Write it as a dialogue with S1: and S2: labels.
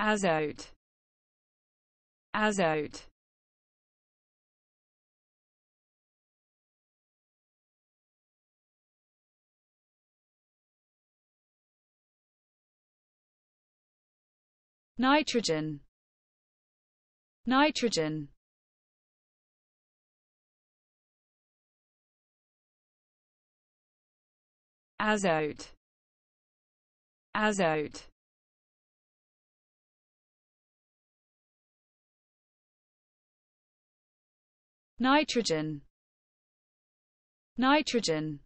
S1: azote azote nitrogen nitrogen azote azote nitrogen nitrogen